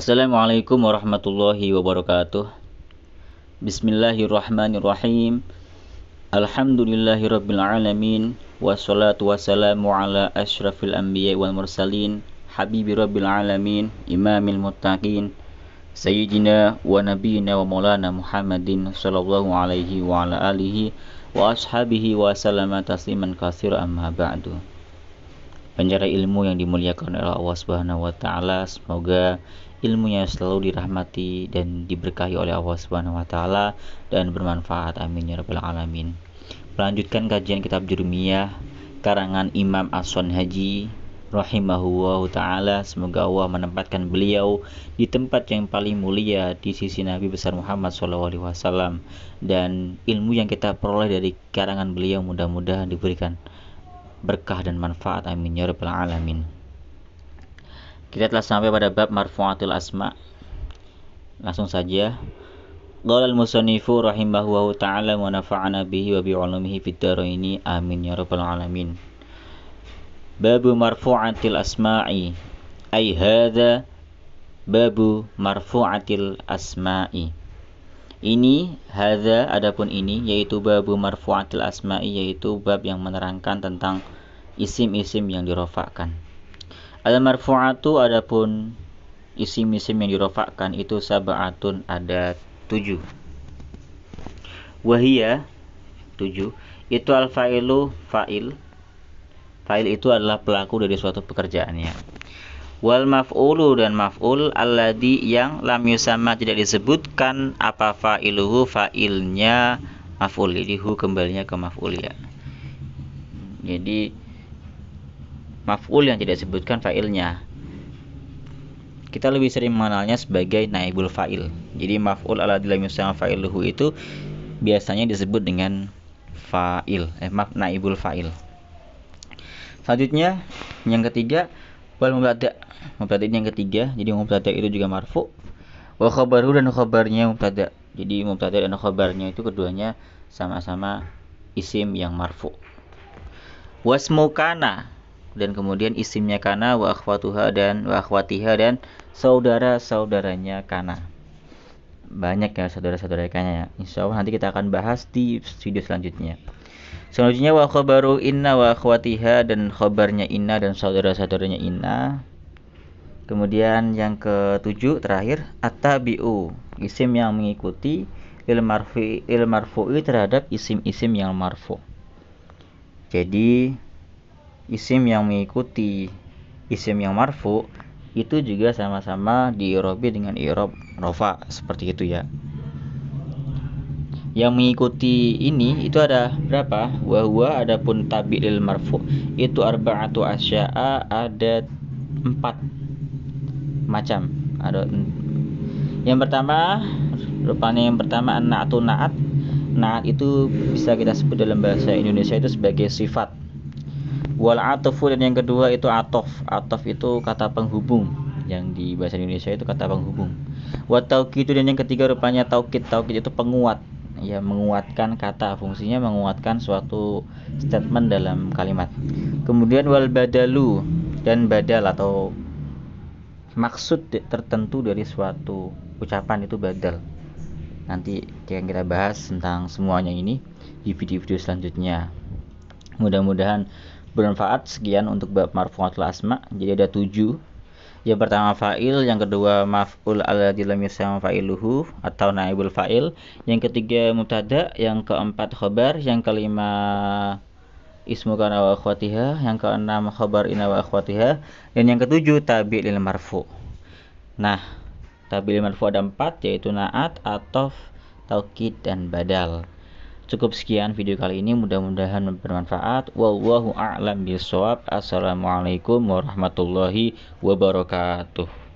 Assalamualaikum warahmatullahi wabarakatuh Bismillahirrahmanirrahim Alhamdulillahirrabbilalamin Wassalatu wassalamu ala ashrafil anbiya wal mursalin Habibi rabbil alamin Imamil muttaqin Sayyidina wa nabiyina wa maulana Muhammadin Sallallahu alaihi wa ala alihi Wa ashabihi wa salama tasliman kasir amma ba'du Penjara ilmu yang dimuliakan oleh Allah Subhanahu wa taala semoga ilmunya selalu dirahmati dan diberkahi oleh Allah Subhanahu wa taala dan bermanfaat amin ya rabbal alamin. Melanjutkan kajian kitab Jurmiyah karangan Imam Aswan Haji rahimahullahu taala semoga Allah menempatkan beliau di tempat yang paling mulia di sisi Nabi besar Muhammad SAW dan ilmu yang kita peroleh dari karangan beliau mudah-mudahan diberikan berkah dan manfaat amin ya rabbal alamin kita telah sampai pada bab marfu'atul asma. Langsung saja. Qala al-musannifu rahimahu ta'ala wa nafa'ana bihi wa bi'ulumihi fid dharaini. Amin ya rabbal alamin. Babu marfu'atil asma'i. Ai hadza babu marfu'atil asma'i. Ini hadza adapun ini yaitu babu marfu'atil asma'i yaitu bab yang menerangkan tentang isim-isim yang dirofakkan. Al-marfu'atu adapun isim-isim yang dirofakkan itu sab'atun ada tujuh. Wahia tujuh. Itu al-fa'ilu fa'il. Fa'il itu adalah pelaku dari suatu pekerjaannya. Wal maf'ulu dan maf'ul alladhi yang lam yusama tidak disebutkan apa fa'iluhu fa'ilnya maf'ul. Jadi hu kembalinya ke maf'ul ya. Jadi maf'ul yang tidak disebutkan fa'ilnya. Kita lebih sering mengenalnya sebagai naibul fa'il. Jadi maf'ul ala dilam fa'iluhu itu biasanya disebut dengan fa'il, eh maaf naibul fa'il. Selanjutnya yang ketiga wal mubtada. Mubtada yang ketiga, jadi mubtada itu juga marfu. Wa khabaru dan khabarnya mubtada. Jadi mubtada dan khabarnya itu keduanya sama-sama isim yang marfu. Wasmu kana dan kemudian isimnya kana wa akhwatuha dan wa akhwatiha dan saudara-saudaranya kana banyak ya saudara-saudara kana ya insya Allah nanti kita akan bahas di video selanjutnya selanjutnya wa khabaru inna wa akhwatiha dan khabarnya inna dan saudara-saudaranya inna kemudian yang ketujuh terakhir atabiu isim yang mengikuti il marfu'i terhadap isim-isim yang marfu jadi isim yang mengikuti isim yang marfu itu juga sama-sama diirobi dengan irob rofa seperti itu ya yang mengikuti ini itu ada berapa wahwa adapun tabi'il marfu itu arba'atu asya'a ada empat macam ada yang pertama rupanya yang pertama na'atu na'at na'at itu bisa kita sebut dalam bahasa Indonesia itu sebagai sifat wal atofu dan yang kedua itu atof atof itu kata penghubung yang di bahasa Indonesia itu kata penghubung wa taukid dan yang ketiga rupanya taukid taukid itu penguat ya menguatkan kata fungsinya menguatkan suatu statement dalam kalimat kemudian wal badalu dan badal atau maksud tertentu dari suatu ucapan itu badal nanti yang kita bahas tentang semuanya ini di video-video selanjutnya mudah-mudahan bermanfaat sekian untuk bab marfuat asma jadi ada tujuh yang pertama fa'il yang kedua maf'ul alladzi lam yusam fa'iluhu atau naibul fa'il yang ketiga mubtada yang keempat khobar yang kelima ismu kana wa akhwatiha yang keenam khobar ina wa akhwatiha dan yang ketujuh tabi' lil marfu nah tabi' lil marfu ada empat yaitu na'at atof taukid dan badal Cukup sekian video kali ini, mudah-mudahan bermanfaat. Wallahu a'lam bishawab. Assalamualaikum warahmatullahi wabarakatuh.